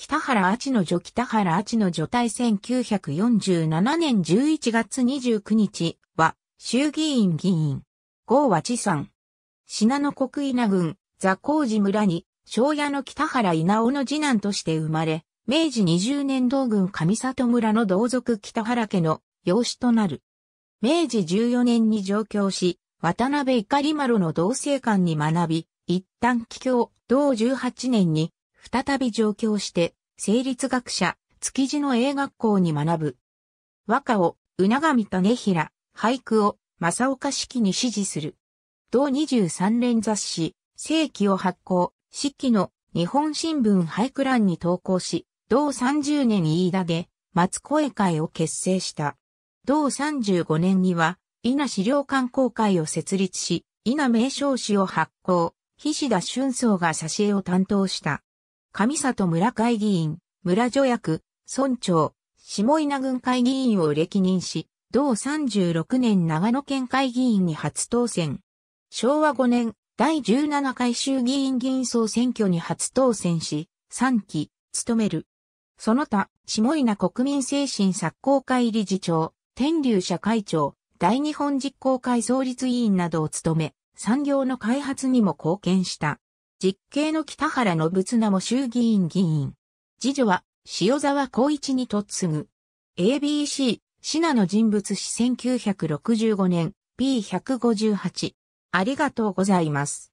北原あちの女北原あちの女体1947年11月29日は衆議院議員。郷和地産。信濃国稲郡、座高寺村に、庄屋の北原稲尾の次男として生まれ、明治20年同郡上里村の同族北原家の養子となる。明治14年に上京し、渡辺碇丸の同性間に学び、一旦帰郷、同18年に再び上京して、成立学者、築地の英学校に学ぶ。和歌を、うながみとねひら、俳句を、正岡式に支持する。同23連雑誌、世紀を発行、式の日本新聞俳句欄に投稿し、同30年に飯田で、松声会を結成した。同35年には、稲資料館公会を設立し、稲名称誌を発行、菱田俊草が挿絵を担当した。上里村会議員、村助役、村長、下稲郡会議員を歴任し、同36年長野県会議員に初当選。昭和5年、第17回衆議院議員総選挙に初当選し、3期、務める。その他、下稲国民精神作興会理事長、天竜社会長、大日本実行会創立委員などを務め、産業の開発にも貢献した。実刑の北原信綱も衆議院議員。次女は塩沢光一にとっつぐ。ABC、シナの人物史1965年 P158。ありがとうございます。